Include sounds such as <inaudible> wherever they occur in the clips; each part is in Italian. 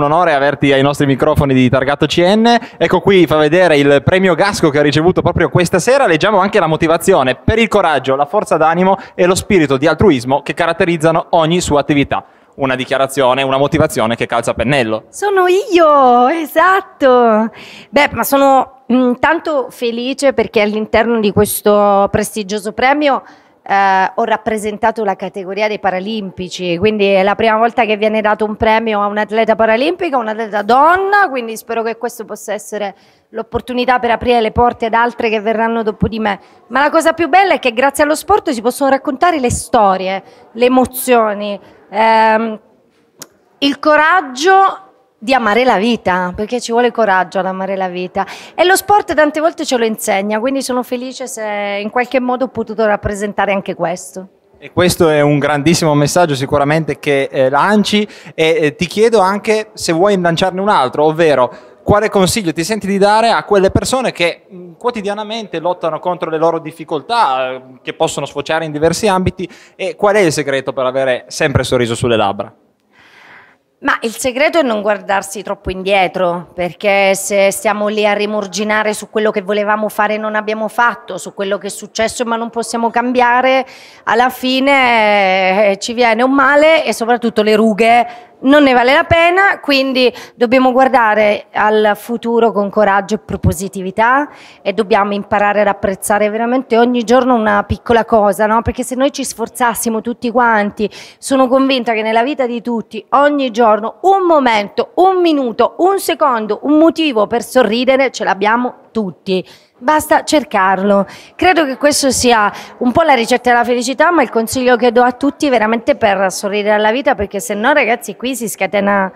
un onore averti ai nostri microfoni di Targato CN. Ecco qui fa vedere il premio Gasco che ha ricevuto proprio questa sera. Leggiamo anche la motivazione per il coraggio, la forza d'animo e lo spirito di altruismo che caratterizzano ogni sua attività. Una dichiarazione, una motivazione che calza a pennello. Sono io, esatto. Beh, ma sono intanto felice perché all'interno di questo prestigioso premio eh, ho rappresentato la categoria dei paralimpici, quindi è la prima volta che viene dato un premio a un atleta paralimpico, un atleta donna, quindi spero che questo possa essere l'opportunità per aprire le porte ad altre che verranno dopo di me. Ma la cosa più bella è che grazie allo sport si possono raccontare le storie, le emozioni, ehm, il coraggio di amare la vita, perché ci vuole coraggio ad amare la vita e lo sport tante volte ce lo insegna, quindi sono felice se in qualche modo ho potuto rappresentare anche questo. E questo è un grandissimo messaggio sicuramente che eh, lanci e eh, ti chiedo anche se vuoi lanciarne un altro, ovvero quale consiglio ti senti di dare a quelle persone che mm, quotidianamente lottano contro le loro difficoltà, eh, che possono sfociare in diversi ambiti, e qual è il segreto per avere sempre il sorriso sulle labbra? Ma il segreto è non guardarsi troppo indietro, perché se stiamo lì a rimorginare su quello che volevamo fare e non abbiamo fatto, su quello che è successo ma non possiamo cambiare, alla fine eh, ci viene un male e soprattutto le rughe non ne vale la pena, quindi dobbiamo guardare al futuro con coraggio e propositività e dobbiamo imparare ad apprezzare veramente ogni giorno una piccola cosa, no? perché se noi ci sforzassimo tutti quanti, sono convinta che nella vita di tutti, ogni giorno, un momento, un minuto, un secondo, un motivo per sorridere ce l'abbiamo tutti, basta cercarlo. Credo che questo sia un po' la ricetta della felicità, ma il consiglio che do a tutti veramente per sorridere alla vita, perché se no ragazzi qui si scatena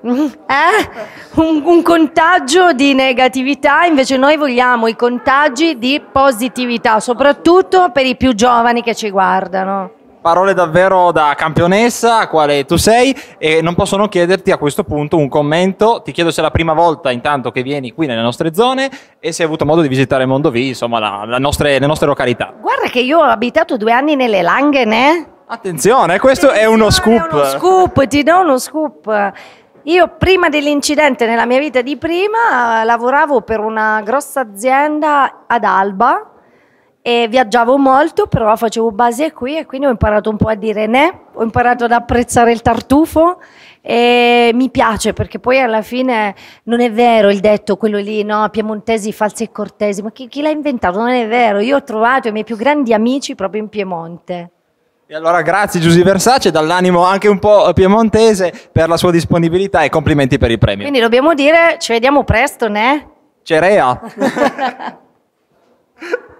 <laughs> eh? Un, un, contagio di negatività, invece noi vogliamo i contagi di positività, soprattutto per i più giovani che ci guardano. Parole davvero da campionessa, quale tu sei, e non posso non chiederti a questo punto un commento. Ti chiedo se è la prima volta intanto che vieni qui nelle nostre zone e se hai avuto modo di visitare Mondovì, insomma, la, la nostre, le nostre località. Guarda che io ho abitato due anni nelle Langen, eh? Attenzione, questo Attenzione, è uno scoop. È uno scoop, ti do uno scoop. Io prima dell'incidente, nella mia vita di prima, lavoravo per una grossa azienda ad Alba e viaggiavo molto, però facevo base qui e quindi ho imparato un po' a dire ne, ho imparato ad apprezzare il tartufo e mi piace perché poi alla fine non è vero il detto quello lì, no, piemontesi falsi e cortesi, ma chi, chi l'ha inventato? Non è vero, io ho trovato i miei più grandi amici proprio in Piemonte. E allora grazie Giusy Versace dall'animo anche un po' piemontese per la sua disponibilità e complimenti per i premi. Quindi dobbiamo dire ci vediamo presto, ne? Cerea! <laughs>